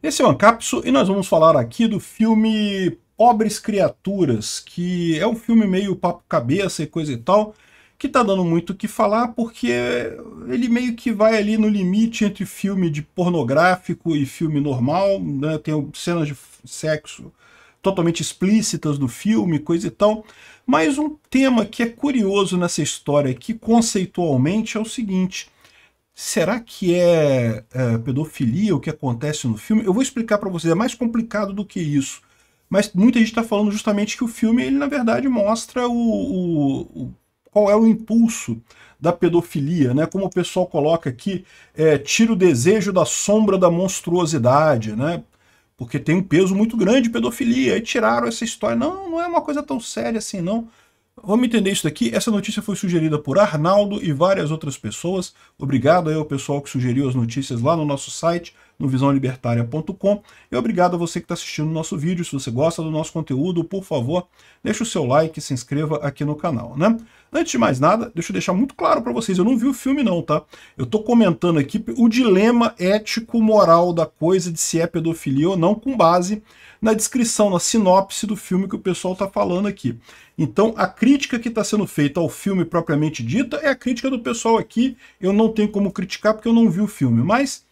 Esse é o Ancapso e nós vamos falar aqui do filme Pobres Criaturas, que é um filme meio papo cabeça e coisa e tal, que tá dando muito o que falar porque ele meio que vai ali no limite entre filme de pornográfico e filme normal, né? tem cenas de sexo totalmente explícitas no filme, coisa e tal, mas um tema que é curioso nessa história aqui conceitualmente é o seguinte Será que é, é pedofilia o que acontece no filme? Eu vou explicar para vocês, é mais complicado do que isso. Mas muita gente está falando justamente que o filme, ele na verdade mostra o, o, o qual é o impulso da pedofilia, né? Como o pessoal coloca aqui, é, tira o desejo da sombra da monstruosidade, né? Porque tem um peso muito grande de pedofilia, e tiraram essa história. Não, não é uma coisa tão séria assim, não. Vamos entender isso daqui. Essa notícia foi sugerida por Arnaldo e várias outras pessoas. Obrigado aí ao pessoal que sugeriu as notícias lá no nosso site no visãolibertária.com. E obrigado a você que está assistindo o nosso vídeo. Se você gosta do nosso conteúdo, por favor, deixe o seu like e se inscreva aqui no canal, né? Antes de mais nada, deixa eu deixar muito claro para vocês, eu não vi o filme não, tá? Eu estou comentando aqui o dilema ético-moral da coisa de se é pedofilia ou não, com base na descrição, na sinopse do filme que o pessoal está falando aqui. Então, a crítica que está sendo feita ao filme propriamente dita é a crítica do pessoal aqui. Eu não tenho como criticar porque eu não vi o filme, mas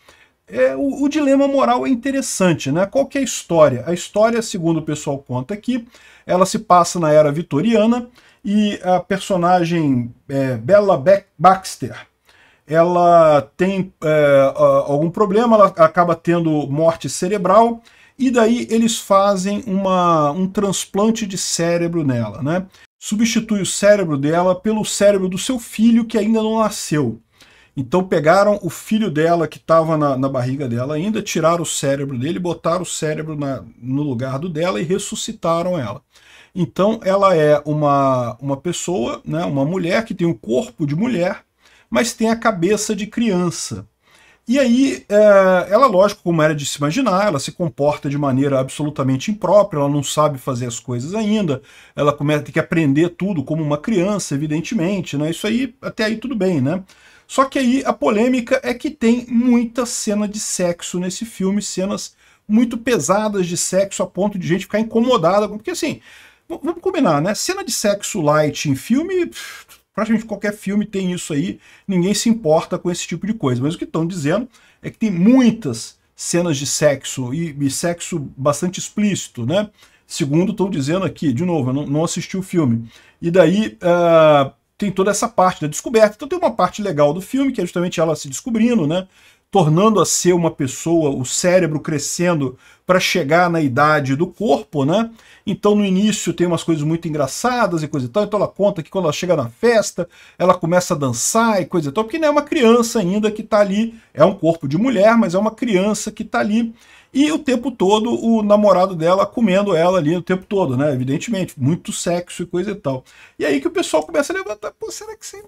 é, o, o, dilema moral é interessante, né? Qual que é a história? A história, segundo o pessoal conta aqui, ela se passa na era vitoriana e a personagem é, Bella Baxter, ela tem é, algum problema, ela acaba tendo morte cerebral e daí eles fazem uma, um transplante de cérebro nela, né? Substitui o cérebro dela pelo cérebro do seu filho que ainda não nasceu. Então pegaram o filho dela, que estava na, na, barriga dela ainda, tiraram o cérebro dele, botaram o cérebro na, no lugar do dela e ressuscitaram ela. Então ela é uma, uma pessoa, né, uma mulher que tem um corpo de mulher, mas tem a cabeça de criança. E aí, é, ela, lógico, como era de se imaginar, ela se comporta de maneira absolutamente imprópria, ela não sabe fazer as coisas ainda, ela começa a ter que aprender tudo como uma criança, evidentemente, né? Isso aí, até aí tudo bem, né? Só que aí a polêmica é que tem muita cena de sexo nesse filme, cenas muito pesadas de sexo a ponto de gente ficar incomodada, porque assim, vamos combinar, né? Cena de sexo light em filme, praticamente qualquer filme tem isso aí, ninguém se importa com esse tipo de coisa, mas o que estão dizendo é que tem muitas cenas de sexo e, e sexo bastante explícito, né? Segundo estão dizendo aqui, de novo, eu não, não assisti o filme. E daí, uh, tem toda essa parte da descoberta. Então tem uma parte legal do filme, que é justamente ela se descobrindo, né? Tornando a ser uma pessoa, o cérebro crescendo para chegar na idade do corpo, né? Então no início tem umas coisas muito engraçadas e coisa e tal. Então ela conta que quando ela chega na festa, ela começa a dançar e coisa e tal, porque não né, é uma criança ainda que está ali. É um corpo de mulher, mas é uma criança que está ali e o tempo todo o namorado dela comendo ela ali o tempo todo, né? Evidentemente, muito sexo e coisa e tal. E aí que o pessoal começa a levantar, pô, será que você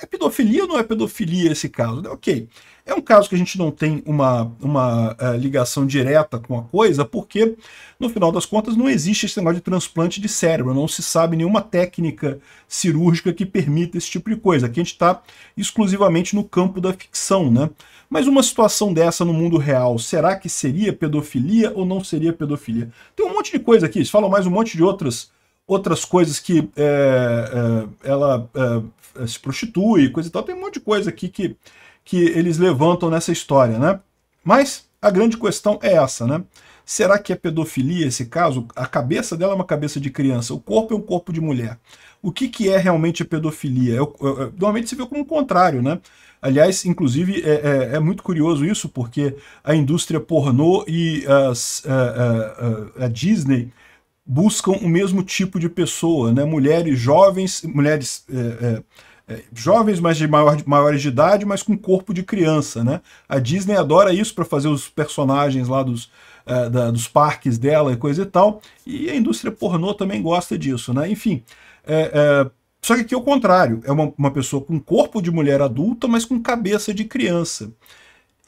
é pedofilia ou não é pedofilia esse caso? Ok. É um caso que a gente não tem uma, uma uh, ligação direta com a coisa, porque, no final das contas, não existe esse negócio de transplante de cérebro, não se sabe nenhuma técnica cirúrgica que permita esse tipo de coisa. Aqui a gente está exclusivamente no campo da ficção, né? Mas uma situação dessa no mundo real, será que seria pedofilia ou não seria pedofilia? Tem um monte de coisa aqui, eles falam mais um monte de outras outras coisas que é, é, ela é, se prostitui, coisa e tal. Tem um monte de coisa aqui que, que eles levantam nessa história, né? Mas a grande questão é essa, né? Será que é pedofilia esse caso? A cabeça dela é uma cabeça de criança, o corpo é um corpo de mulher. O que, que é realmente a pedofilia? Eu, eu, eu, normalmente se vê como o contrário, né? Aliás, inclusive, é, é, é, muito curioso isso, porque a indústria pornô e as, a, é, a, é, é, a Disney buscam o mesmo tipo de pessoa, né? mulheres jovens, mulheres é, é, é, jovens, mas de maior, maiores de idade, mas com corpo de criança. Né? A Disney adora isso para fazer os personagens lá dos, é, da, dos parques dela e coisa e tal, e a indústria pornô também gosta disso. Né? Enfim, é, é, só que aqui é o contrário, é uma, uma pessoa com corpo de mulher adulta, mas com cabeça de criança.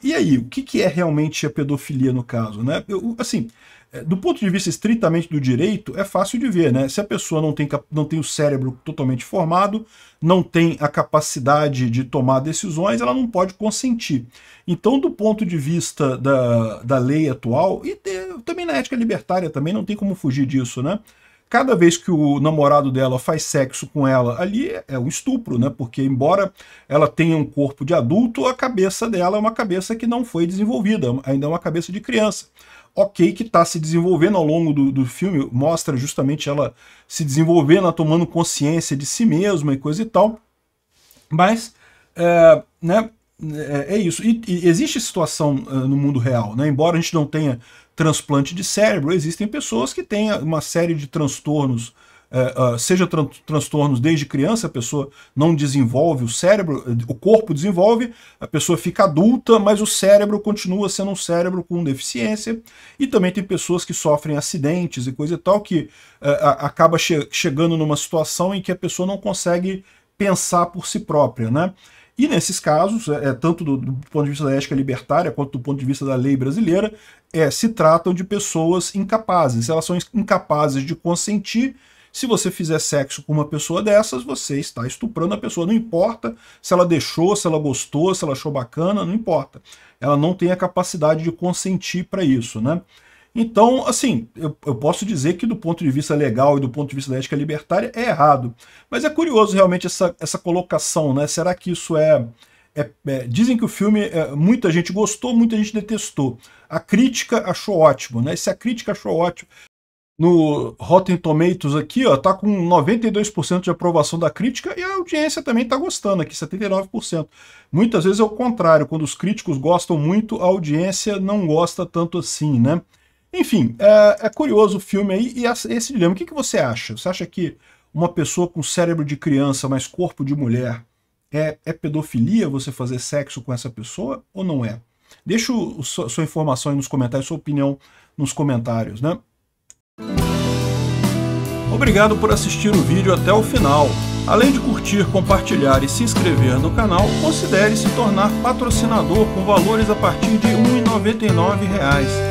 E aí, o que, que é realmente a pedofilia no caso? Né? Eu, assim, é, do ponto de vista estritamente do direito, é fácil de ver, né? Se a pessoa não tem, não tem o cérebro totalmente formado, não tem a capacidade de tomar decisões, ela não pode consentir. Então, do ponto de vista da, da lei atual, e também na ética libertária também não tem como fugir disso, né? cada vez que o namorado dela faz sexo com ela, ali é um estupro, né? Porque embora ela tenha um corpo de adulto, a cabeça dela é uma cabeça que não foi desenvolvida, ainda é uma cabeça de criança. Ok, que está se desenvolvendo ao longo do, do filme, mostra justamente ela se desenvolvendo, ela tomando consciência de si mesma e coisa e tal. Mas, é, né, é, é isso. E, e, existe situação uh, no mundo real, né? Embora a gente não tenha transplante de cérebro, existem pessoas que têm uma série de transtornos Uh, uh, seja tran transtornos desde criança, a pessoa não desenvolve o cérebro, o corpo desenvolve, a pessoa fica adulta, mas o cérebro continua sendo um cérebro com deficiência. E também tem pessoas que sofrem acidentes e coisa e tal, que uh, acaba che chegando numa situação em que a pessoa não consegue pensar por si própria, né? E nesses casos, é, é, tanto do, do, ponto de vista da ética libertária quanto do ponto de vista da lei brasileira, é, se tratam de pessoas incapazes. Elas são incapazes de consentir. Se você fizer sexo com uma pessoa dessas, você está estuprando a pessoa. Não importa se ela deixou, se ela gostou, se ela achou bacana, não importa. Ela não tem a capacidade de consentir para isso, né? Então, assim, eu, eu, posso dizer que do ponto de vista legal e do ponto de vista da ética libertária é errado. Mas é curioso realmente essa, essa colocação, né? Será que isso é, é, é, dizem que o filme é, muita gente gostou, muita gente detestou. A crítica achou ótimo, né? E se a crítica achou ótimo, no Rotten Tomatoes aqui, ó, tá com 92% de aprovação da crítica e a audiência também tá gostando aqui, 79%. Muitas vezes é o contrário, quando os críticos gostam muito, a audiência não gosta tanto assim, né? Enfim, é, é, curioso o filme aí e esse dilema. O que, que você acha? Você acha que uma pessoa com cérebro de criança, mas corpo de mulher, é, é pedofilia você fazer sexo com essa pessoa ou não é? Deixa o, o, sua informação aí nos comentários, sua opinião nos comentários, né? Obrigado por assistir o vídeo até o final. Além de curtir, compartilhar e se inscrever no canal, considere se tornar patrocinador com valores a partir de R$ 1,99